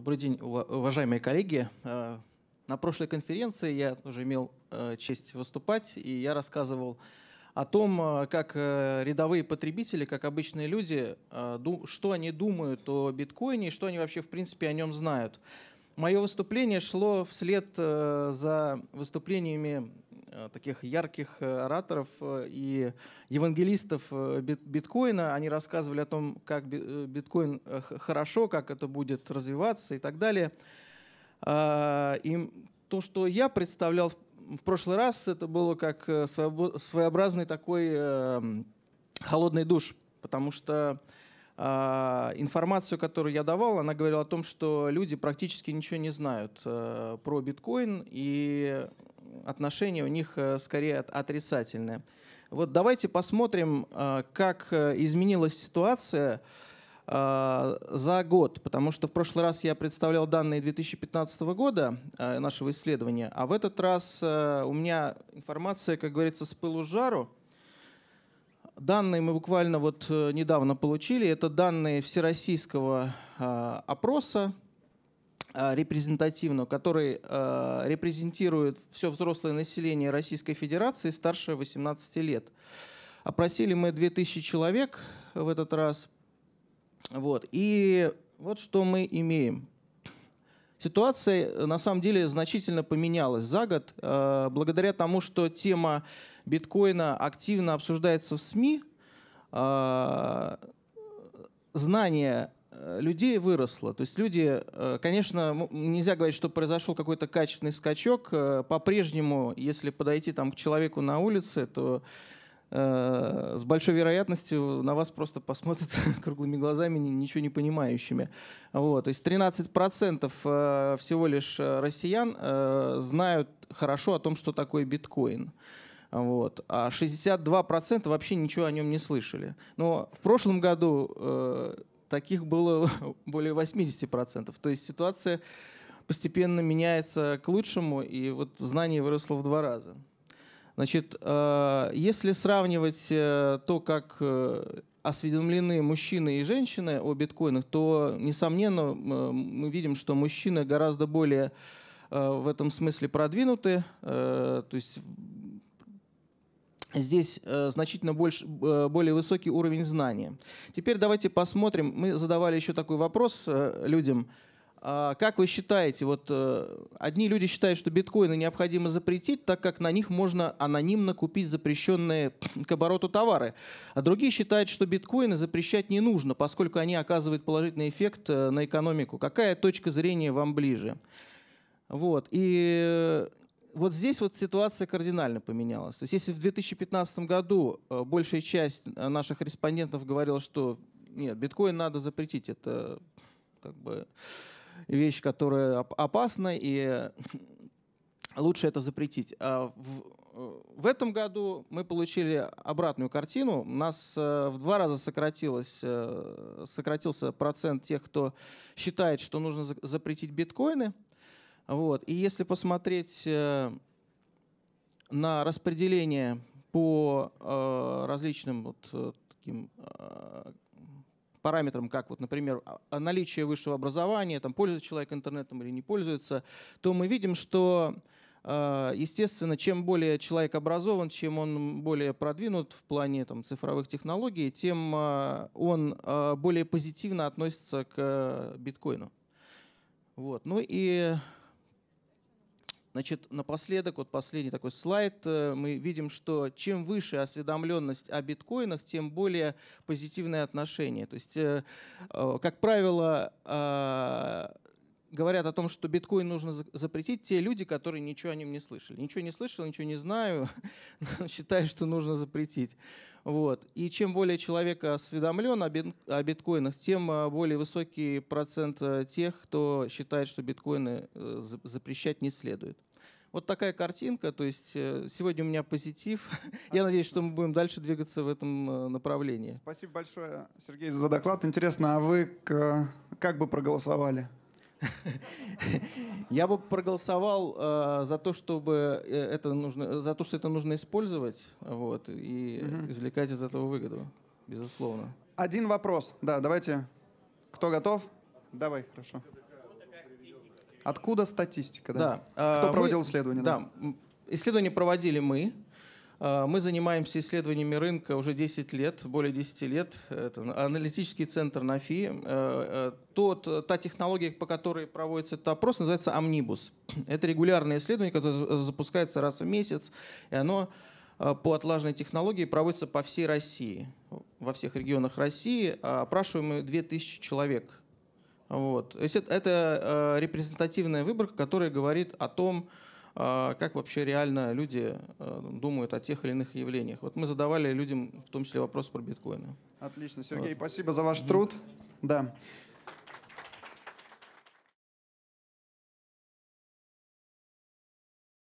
Добрый день, уважаемые коллеги. Э, на прошлой конференции я уже имел э, честь выступать, и я рассказывал о том, э, как рядовые потребители, как обычные люди, что они думают о биткоине и что они вообще в принципе о нем знают. Мое выступление шло вслед за выступлениями Э, таких ярких э, ораторов э, и евангелистов биткоина. Они рассказывали о том, как биткоин хорошо, как это будет развиваться и так далее. А, и то, что я представлял в прошлый раз, это было как своеобразный такой холодный душ, потому что а, информацию, которую я давал, она говорила о том, что люди практически ничего не знают про биткоин, и отношение у них э, скорее отрицательное. Вот давайте посмотрим, э, как э, изменилась ситуация за год, потому что в прошлый раз я представлял данные 2015 года нашего исследования, а в этот раз у меня информация, как говорится, с пылу с жару. Данные мы буквально вот недавно получили. Это данные всероссийского опроса Э, репрезентативную, который э, репрезентирует все взрослое население Российской Федерации старше 18 лет. Опросили мы 2000 человек в этот раз. Вот. И вот что мы имеем. Ситуация э, на самом деле значительно поменялась за год, э, благодаря тому, что тема биткоина активно обсуждается в СМИ. Э, знание Э, людей выросло. То есть люди, э, конечно, нельзя говорить, что произошел какой-то качественный скачок. Э, по-прежнему, если подойти там, к человеку на улице, то с большой вероятностью на вас просто посмотрят круглыми глазами, ничего не понимающими. Вот. То есть 13% всего лишь россиян знают хорошо о том, что такое биткоин. Вот. А 62% вообще ничего о нем не слышали. Но в прошлом году таких было более 80%. То есть ситуация постепенно меняется к лучшему, и вот знание выросло в два раза. Значит, э, если сравнивать э, то, как э, осведомлены мужчины и женщины о биткоинах, то, несомненно, мы видим, что мужчины гораздо более в этом смысле продвинуты. То есть здесь э, значительно больше, э, более высокий уровень знания. Теперь давайте посмотрим. Мы задавали еще такой вопрос э, людям. А, как вы считаете, вот э, одни люди считают, что биткоины необходимо запретить, так как на них можно анонимно купить запрещенные к обороту товары, а другие считают, что биткоины запрещать не нужно, поскольку они оказывают положительный эффект э, на экономику. Какая точка зрения вам ближе? Вот. И вот здесь вот ситуация кардинально поменялась. То есть если в 2015 году э, большая часть э, наших респондентов говорила, что нет, биткоин надо запретить, это как бы вещь, которая опасна, и э, лучше это запретить. А в, в этом году мы получили обратную картину. У нас в два раза сократилось, сократился процент тех, кто считает, что нужно запретить биткоины – вот. И если посмотреть э, на распределение по э, различным вот, э, таким, параметрам, как, вот, например, а, наличие высшего образования, там, пользуется человек интернетом или не пользуется, то мы видим, что, естественно, чем более человек образован, чем он более продвинут в плане там, цифровых технологий, тем он более позитивно относится к биткоину. Вот. Ну и Значит, напоследок, вот последний такой слайд, э, мы видим, что чем выше осведомленность о биткоинах, тем более позитивное отношение. То есть, э, э, как правило, а, говорят о том, что биткоин нужно запретить, те люди, которые ничего о нем не слышали. Ничего не слышал, ничего не знаю, считаю, что нужно запретить. Вот. И чем более человек осведомлен о биткоинах, тем э, более высокий процент э, тех, кто считает, что биткоины э, запрещать не следует. Вот такая картинка, то есть сегодня у меня позитив. Я надеюсь, что мы будем дальше двигаться в этом направлении. Спасибо большое, Сергей, за доклад. Интересно, а вы как бы проголосовали? Я бы проголосовал э, за то, чтобы э, это нужно, за то, что это нужно использовать, вот и угу. извлекать из этого выгоду, безусловно. Один вопрос, да, давайте. Кто готов? Давай, хорошо. Откуда статистика? Да. да. Кто э, проводил исследование? Да. да. Исследование проводили мы. Э, мы занимаемся исследованиями рынка уже 10 лет, более 10 лет. Это аналитический центр НАФИ. Э, э, тот, та технология, по которой проводится этот опрос, называется «Амнибус». Это регулярное исследование, которое запускается раз в месяц, и оно по отлаженной технологии проводится по всей России. Во всех регионах России а опрашиваемые 2000 человек. Вот. То есть это, это репрезентативная выборка, которая говорит о том, а, как вообще реально люди а, думают о тех или иных явлениях. Вот мы задавали людям в том числе вопрос про биткоины. Отлично, Сергей, вот. спасибо за ваш труд. Да.